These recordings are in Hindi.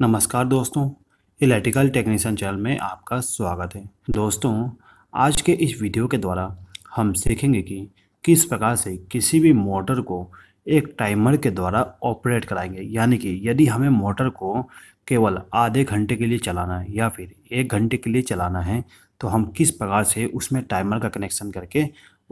नमस्कार दोस्तों इलेक्ट्रिकल टेक्नीशियन चैनल में आपका स्वागत है दोस्तों आज के इस वीडियो के द्वारा हम सीखेंगे कि किस प्रकार से किसी भी मोटर को एक टाइमर के द्वारा ऑपरेट कराएंगे यानी कि यदि हमें मोटर को केवल आधे घंटे के लिए चलाना है या फिर एक घंटे के लिए चलाना है तो हम किस प्रकार से उसमें टाइमर का कनेक्शन करके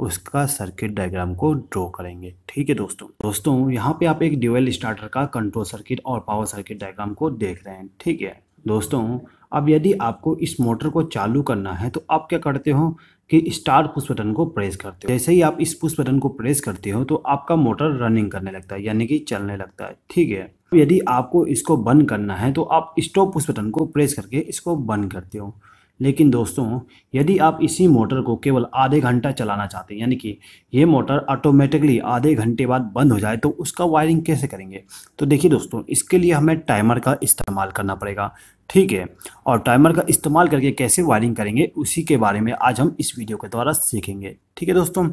उसका सर्किट डायग्राम को ड्रॉ करेंगे ठीक है दोस्तों दोस्तों यहाँ पे आप एक ड्यूएल स्टार्टर का कंट्रोल सर्किट और पावर सर्किट डायग्राम को देख रहे हैं ठीक है दोस्तों अब यदि आपको इस मोटर को चालू करना है तो आप क्या करते हो कि स्टार्ट पुश बटन को प्रेस करते हो जैसे ही आप इस पुश बटन को प्रेस करते हो तो आपका मोटर रनिंग करने लगता है यानी कि चलने लगता है ठीक है यदि आपको इसको बंद करना है तो आप स्टॉप पुश बटन को प्रेस करके इसको बंद करते हो लेकिन दोस्तों यदि आप इसी मोटर को केवल आधे घंटा चलाना चाहते हैं यानी कि ये मोटर ऑटोमेटिकली आधे घंटे बाद बंद हो जाए तो उसका वायरिंग कैसे करेंगे तो देखिए दोस्तों इसके लिए हमें टाइमर का इस्तेमाल करना पड़ेगा ठीक है और टाइमर का इस्तेमाल करके कैसे वायरिंग करेंगे उसी के बारे में आज हम इस वीडियो के द्वारा सीखेंगे ठीक है दोस्तों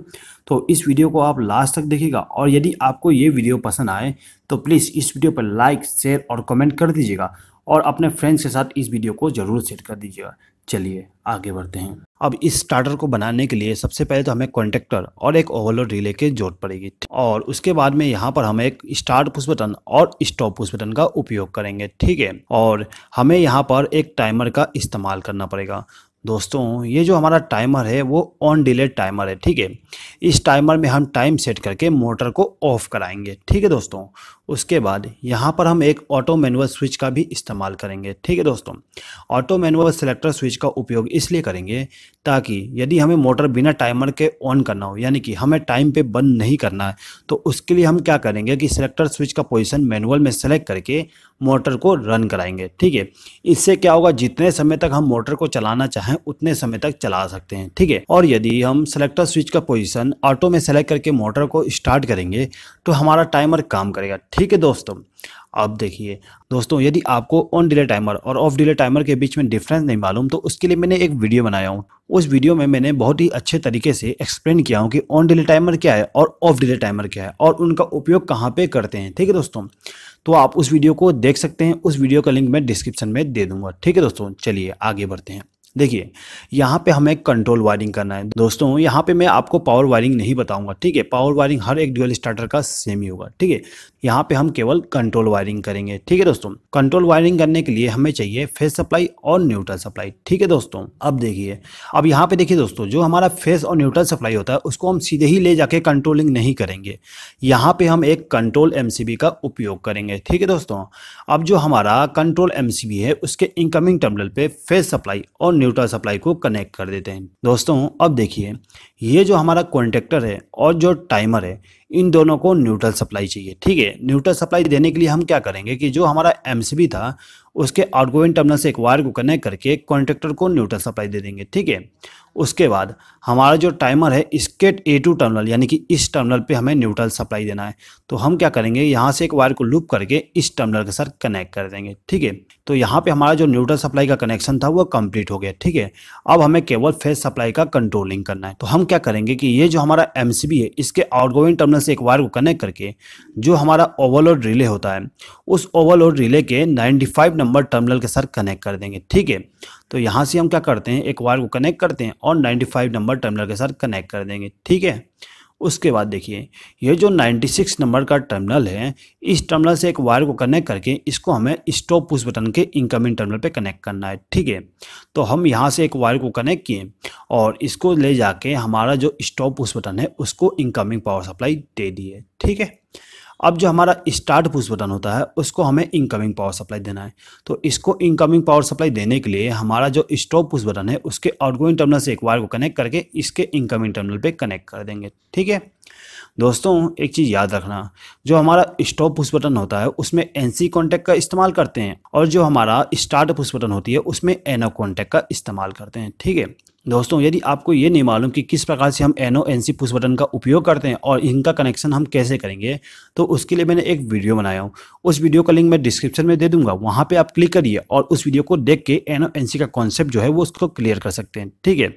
तो इस वीडियो को आप लास्ट तक देखिएगा और यदि आपको ये वीडियो पसंद आए तो प्लीज़ इस वीडियो पर लाइक शेयर और कमेंट कर दीजिएगा और अपने फ्रेंड्स के साथ इस वीडियो को ज़रूर शेयर कर दीजिएगा चलिए आगे बढ़ते हैं अब इस स्टार्टर को बनाने के लिए सबसे पहले तो हमें कॉन्टेक्टर और एक ओवरलोड रिले की जरूरत पड़ेगी और उसके बाद में यहाँ पर हम एक स्टार्ट पुश बटन और स्टॉप पुश बटन का उपयोग करेंगे ठीक है और हमें यहाँ पर एक टाइमर का इस्तेमाल करना पड़ेगा दोस्तों ये जो हमारा टाइमर है वो ऑन डिले टाइमर है ठीक है इस टाइमर में हम टाइम सेट करके मोटर को ऑफ कराएंगे ठीक है दोस्तों उसके बाद यहाँ पर हम एक ऑटो मैनुअल स्विच का भी इस्तेमाल करेंगे ठीक है दोस्तों ऑटो मैनुअल सेलेक्टर स्विच का उपयोग इसलिए करेंगे ताकि यदि हमें मोटर बिना टाइमर के ऑन करना हो यानी कि हमें टाइम पे बंद नहीं करना है तो उसके लिए हम क्या करेंगे कि सेलेक्टर स्विच का पोजिशन मैनुअल में सेलेक्ट करके मोटर को रन कराएंगे ठीक है इससे क्या होगा जितने समय तक हम मोटर को चलाना चाहें हैं उतने समय तक चला सकते हैं ठीक है और यदि हम सेलेक्टर स्विच का पोजीशन ऑटो में सेलेक्ट करके मोटर को स्टार्ट करेंगे तो हमारा टाइमर काम करेगा ठीक है दोस्तों अब देखिए दोस्तों यदि आपको ऑन डिले टाइमर और ऑफ डिले टाइमर के बीच में डिफरेंस नहीं मालूम तो उसके लिए मैंने एक वीडियो बनाया हूँ उस वीडियो में मैंने बहुत ही अच्छे तरीके से एक्सप्लेन किया हूँ कि ऑन डिले टाइमर क्या है और ऑफ डिले टाइमर क्या है और उनका उपयोग कहाँ पे करते हैं ठीक है दोस्तों तो आप उस वीडियो को देख सकते हैं उस वीडियो का लिंक मैं डिस्क्रिप्शन में दे दूंगा ठीक है दोस्तों चलिए आगे बढ़ते हैं देखिए यहाँ पे हमें कंट्रोल वायरिंग करना है दोस्तों यहाँ पे मैं आपको पावर वायरिंग नहीं बताऊंगा ठीक है पावर वायरिंग हर एक ड्यूअल स्टार्टर का सेम ही होगा ठीक है यहाँ पे हम केवल कंट्रोल वायरिंग करेंगे ठीक है दोस्तों कंट्रोल वायरिंग करने के लिए हमें चाहिए फेस सप्लाई और न्यूट्रल सप्लाई ठीक है दोस्तों अब देखिए अब यहाँ पे देखिए दोस्तों जो हमारा फेस और न्यूट्रल सप्लाई होता है उसको हम सीधे ही ले जाके कंट्रोलिंग नहीं करेंगे यहाँ पे हम एक कंट्रोल एम का उपयोग करेंगे ठीक है दोस्तों अब जो हमारा कंट्रोल एम है उसके इनकमिंग टर्मिनल पर फेस सप्लाई और न्यूट्रल सप्लाई को कनेक्ट कर देते हैं दोस्तों अब देखिए ये जो हमारा कॉन्टेक्टर है और जो टाइमर है इन दोनों को न्यूट्रल सप्लाई चाहिए ठीक है न्यूट्रल सप्लाई देने के लिए हम क्या करेंगे कि जो हमारा एम था उसके आउटगोइंग टर्मिनल से एक वायर को कनेक्ट करके कॉन्ट्रेक्टर को न्यूट्रल सप्लाई दे देंगे ठीक है उसके बाद हमारा जो टाइमर है इसके ए टू टर्मिनल यानी कि इस टर्मिनल पे हमें न्यूट्रल सप्लाई देना है तो हम क्या करेंगे यहाँ से एक वायर को लूप करके इस टर्मिनल के साथ कनेक्ट कर देंगे ठीक है तो यहाँ पे हमारा जो न्यूट्रल सप्लाई का कनेक्शन था वो कंप्लीट हो गया ठीक है अब हमें केवल फेज सप्लाई का कंट्रोलिंग करना है तो हम क्या करेंगे कि ये जो हमारा एम है इसके आउटगोइंग टर्मिनल से एक वायर को कनेक्ट करके जो हमारा ओवरलोड रिले होता है उस ओवरलोड रिले के नाइन्टी नंबर टर्मिनल के साथ कनेक्ट कर देंगे ठीक है तो यहाँ से हम क्या करते हैं एक वायर को कनेक्ट करते हैं और 95 नंबर टर्मिनल के साथ कनेक्ट कर देंगे ठीक है उसके बाद देखिए ये जो 96 नंबर का टर्मिनल है इस टर्मिनल से एक वायर को कनेक्ट करके इसको हमें स्टॉप पुश बटन के इनकमिंग टर्मिनल पे कनेक्ट करना है ठीक है तो हम यहाँ से एक वायर को कनेक्ट किए और इसको ले जाके हमारा जो स्टॉप पुश बटन है उसको इनकमिंग पावर सप्लाई दे दिए ठीक है अब जो हमारा स्टार्ट पुश बटन होता है उसको हमें इनकमिंग पावर सप्लाई देना है तो इसको इनकमिंग पावर सप्लाई देने के लिए हमारा जो स्टॉप पुश बटन है उसके आउटगोइंग टर्मिनल से एक वायर को कनेक्ट करके इसके इनकमिंग टर्मिनल पे कनेक्ट कर देंगे ठीक है दोस्तों एक चीज़ याद रखना जो हमारा स्टॉप पुश बटन होता है उसमें एन सी कॉन्टैक्ट का इस्तेमाल करते हैं और जो हमारा स्टार्ट पुश बटन होती है उसमें एन कॉन्टैक्ट का इस्तेमाल करते हैं ठीक है दोस्तों यदि आपको ये नहीं मालूम कि किस प्रकार से हम N O N C push button का उपयोग करते हैं और इनका कनेक्शन हम कैसे करेंगे तो उसके लिए मैंने एक वीडियो बनाया हूँ उस वीडियो का लिंक मैं डिस्क्रिप्शन में दे दूंगा वहाँ पे आप क्लिक करिए और उस वीडियो को देख के एन ओ एन सी का कॉन्सेप्ट जो है वो उसको क्लियर कर सकते हैं ठीक है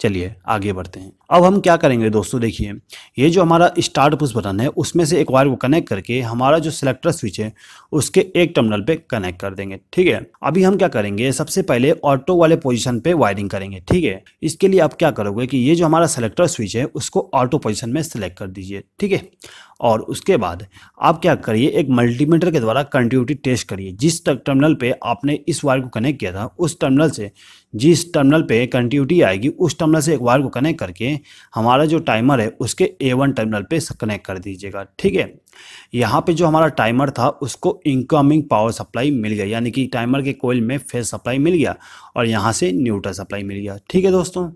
चलिए आगे बढ़ते हैं अब हम क्या करेंगे दोस्तों देखिए ये जो हमारा स्टार्ट पुश बटन है उसमें से एक वायर को कनेक्ट करके हमारा जो सिलेक्टर स्विच है उसके एक टर्मिनल पे कनेक्ट कर देंगे ठीक है अभी हम क्या करेंगे सबसे पहले ऑटो वाले पोजीशन पे वायरिंग करेंगे ठीक है इसके लिए आप क्या करोगे कि ये जो हमारा सेलेक्टर स्विच है उसको ऑटो पोजिशन में सिलेक्ट कर दीजिए ठीक है और उसके बाद आप क्या करिए एक मल्टीमीटर के द्वारा कंटिन्यूटी टेस्ट करिए जिस टर्मिनल पर आपने इस वायर को कनेक्ट किया था उस टर्मिनल से जिस टर्मिनल पे कंटिन्यूटी आएगी उस टर्मिनल से एक वायर को कनेक्ट करके हमारा जो टाइमर है उसके ए वन टर्मिनल पे कनेक्ट कर दीजिएगा ठीक है यहाँ पे जो हमारा टाइमर था उसको इनकमिंग पावर सप्लाई मिल गया यानी कि टाइमर के कोयल में फेस सप्लाई मिल गया और यहाँ से न्यूट्रल सप्लाई मिल गया ठीक है दोस्तों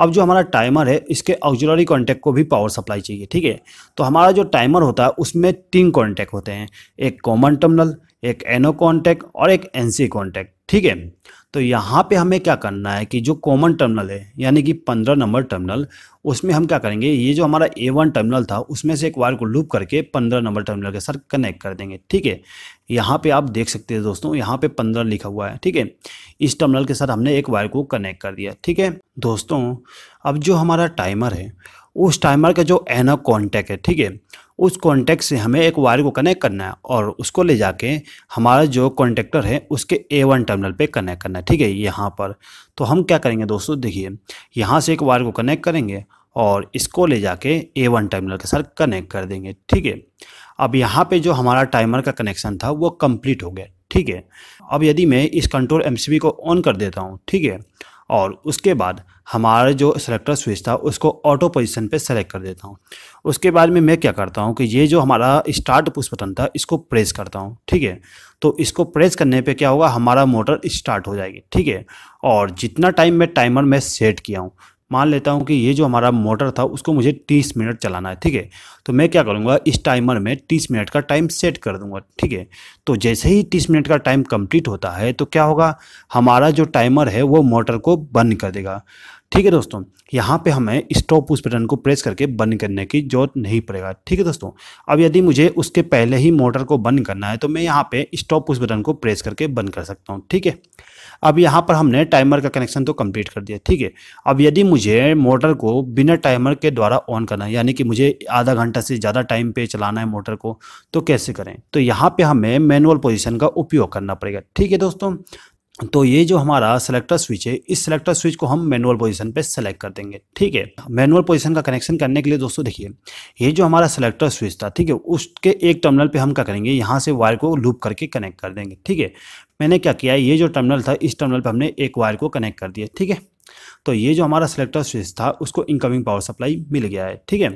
अब जो हमारा टाइमर है इसके ऑक्जुलरी कॉन्टैक्ट को भी पावर सप्लाई चाहिए ठीक है तो हमारा जो टाइमर होता है उसमें तीन कॉन्टैक्ट होते हैं एक कॉमन टर्मिनल एक एनो कॉन्टैक्ट और एक एनसी कॉन्टैक्ट ठीक है तो यहाँ पे हमें क्या करना है कि जो कॉमन टर्मिनल है यानी कि पंद्रह नंबर टर्मिनल उसमें हम क्या करेंगे ये जो हमारा ए वन टर्मिनल था उसमें से एक वायर को लूप करके पंद्रह नंबर टर्मिनल के साथ कनेक्ट कर देंगे ठीक है यहाँ पे आप देख सकते हैं दोस्तों यहाँ पे पंद्रह लिखा हुआ है ठीक है इस टर्मिनल के साथ हमने एक वायर को कनेक्ट कर दिया ठीक है दोस्तों अब जो हमारा टाइमर है उस टाइमर का जो एनो कॉन्टैक्ट है ठीक है उस कॉन्टैक्ट से हमें एक वायर को कनेक्ट करना है और उसको ले जाके हमारा जो कॉन्टेक्टर है उसके ए वन टर्मिनल पे कनेक्ट करना है ठीक है यहाँ पर तो हम क्या करेंगे दोस्तों देखिए यहाँ से एक वायर को कनेक्ट करेंगे और इसको ले जाके ए वन टर्मिनल के साथ कनेक्ट कर देंगे ठीक है अब यहाँ पे जो हमारा टाइमर का कनेक्शन था वो कम्प्लीट हो गया ठीक है अब यदि मैं इस कंट्रोल एम को ऑन कर देता हूँ ठीक है और उसके बाद हमारा जो सेलेक्टर स्विच था उसको ऑटो पोजीशन पे सेलेक्ट कर देता हूँ उसके बाद में मैं क्या करता हूँ कि ये जो हमारा स्टार्ट पुश बटन था इसको प्रेस करता हूँ ठीक है तो इसको प्रेस करने पे क्या होगा हमारा मोटर स्टार्ट हो जाएगी ठीक है और जितना टाइम मैं टाइमर में सेट किया हूँ मान लेता हूँ कि ये जो हमारा मोटर था उसको मुझे तीस मिनट चलाना है ठीक है तो मैं क्या करूँगा इस टाइमर में तीस मिनट का टाइम सेट कर दूंगा ठीक है तो जैसे ही तीस मिनट का टाइम कंप्लीट होता है तो क्या होगा हमारा जो टाइमर है वो मोटर को बंद कर देगा ठीक है दोस्तों यहाँ पे हमें स्टॉप पुश बटन को प्रेस करके बंद करने की जरूरत नहीं पड़ेगा ठीक है दोस्तों अब यदि मुझे उसके पहले ही मोटर को बंद करना है तो मैं यहाँ पे स्टॉप पुश बटन को प्रेस करके बंद कर सकता हूँ ठीक है अब यहाँ पर हमने टाइमर का कनेक्शन तो कंप्लीट कर दिया ठीक है अब यदि मुझे मोटर को बिना टाइमर के द्वारा ऑन करना है यानी कि मुझे आधा घंटा से ज़्यादा टाइम पे चलाना है मोटर को तो कैसे करें तो यहाँ पे हमें मैनुअल पोजीशन का उपयोग करना पड़ेगा ठीक है दोस्तों तो ये जो हमारा सेलेक्टर स्विच है इस सेलेक्टर स्विच को हम मैनुअल पोजीशन पे सेलेक्ट कर देंगे ठीक है मैनुअल पोजीशन का कनेक्शन करने के लिए दोस्तों देखिए ये जो हमारा सेलेक्टर स्विच था ठीक है उसके एक टर्मिनल पे हम क्या करेंगे यहाँ से वायर को लूप करके कनेक्ट कर देंगे ठीक है मैंने क्या किया ये जो टर्मिनल था इस टर्मिनल पर हमने एक वायर को कनेक्ट कर दिया ठीक है तो ये जो हमारा सेलेक्टर स्विच था उसको इनकमिंग पावर सप्लाई मिल गया है ठीक है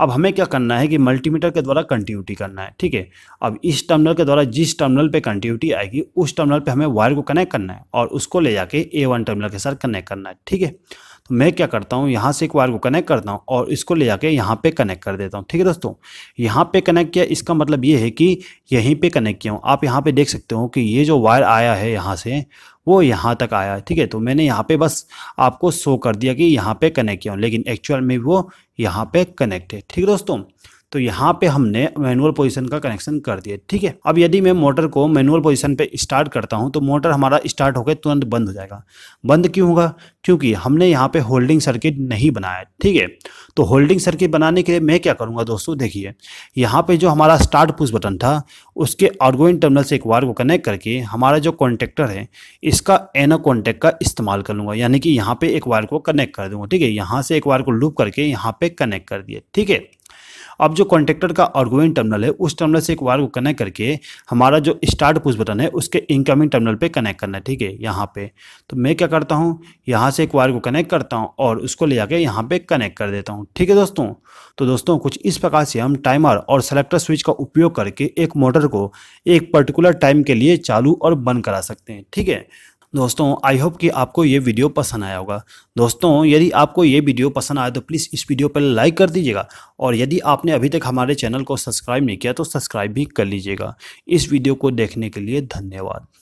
अब हमें क्या करना है कि मल्टीमीटर के द्वारा कंटिन्यूटी करना है ठीक है अब इस टर्मिनल के द्वारा जिस टर्मिनल पे कंटिन्यूटी आएगी उस टर्मिनल पे हमें वायर को कनेक्ट करना है और उसको ले जाके ए वन टर्मिनल के साथ कनेक्ट करना है ठीक है तो मैं क्या करता हूँ यहाँ से एक वायर को कनेक्ट करता हूँ और इसको ले जाके यहाँ पे कनेक्ट कर देता हूँ ठीक है दोस्तों यहाँ पे कनेक्ट किया इसका मतलब ये है कि यहीं पे कनेक्ट किया हूँ आप यहाँ पे देख सकते हो कि ये जो वायर आया है यहाँ से वो यहाँ तक आया ठीक है तो मैंने यहाँ पे बस आपको शो कर दिया कि यहाँ पे कनेक्ट किया लेकिन एक्चुअल में वो यहाँ पे कनेक्ट है ठीक है दोस्तों तो यहाँ पे हमने मैनुअल पोजीशन का कनेक्शन कर दिया ठीक है अब यदि मैं मोटर को मैनुअल पोजीशन पे स्टार्ट करता हूँ तो मोटर हमारा स्टार्ट होकर तुरंत बंद हो जाएगा बंद क्यों होगा क्योंकि हमने यहाँ पे होल्डिंग सर्किट नहीं बनाया ठीक है तो होल्डिंग सर्किट बनाने के लिए मैं क्या करूँगा दोस्तों देखिए यहाँ पर जो हमारा स्टार्ट पुश बटन था उसके आउटगोइंग टर्मिनल से एक वायर को कनेक्ट करके हमारा जो कॉन्टेक्टर है इसका एनो कॉन्टेक्ट का इस्तेमाल कर लूँगा यानी कि यहाँ पर एक वायर को कनेक्ट कर दूँगा ठीक है यहाँ से एक वायर को लूप करके यहाँ पर कनेक्ट कर दिया ठीक है अब जो कॉन्टेक्टर का आउटगोइंग टर्मिनल है उस टर्मिनल से एक वायर को कनेक्ट करके हमारा जो स्टार्ट पुश बटन है उसके इनकमिंग टर्मिनल पे कनेक्ट करना है ठीक है यहाँ पे तो मैं क्या करता हूँ यहाँ से एक वायर को कनेक्ट करता हूँ और उसको ले जाकर यहाँ पे कनेक्ट कर देता हूँ ठीक है दोस्तों तो दोस्तों कुछ इस प्रकार से हम टाइमर और सेलेक्टर स्विच का उपयोग करके एक मोटर को एक पर्टिकुलर टाइम के लिए चालू और बंद करा सकते हैं ठीक है दोस्तों आई होप कि आपको ये वीडियो पसंद आया होगा दोस्तों यदि आपको ये वीडियो पसंद आया तो प्लीज़ इस वीडियो पर लाइक कर दीजिएगा और यदि आपने अभी तक हमारे चैनल को सब्सक्राइब नहीं किया तो सब्सक्राइब भी कर लीजिएगा इस वीडियो को देखने के लिए धन्यवाद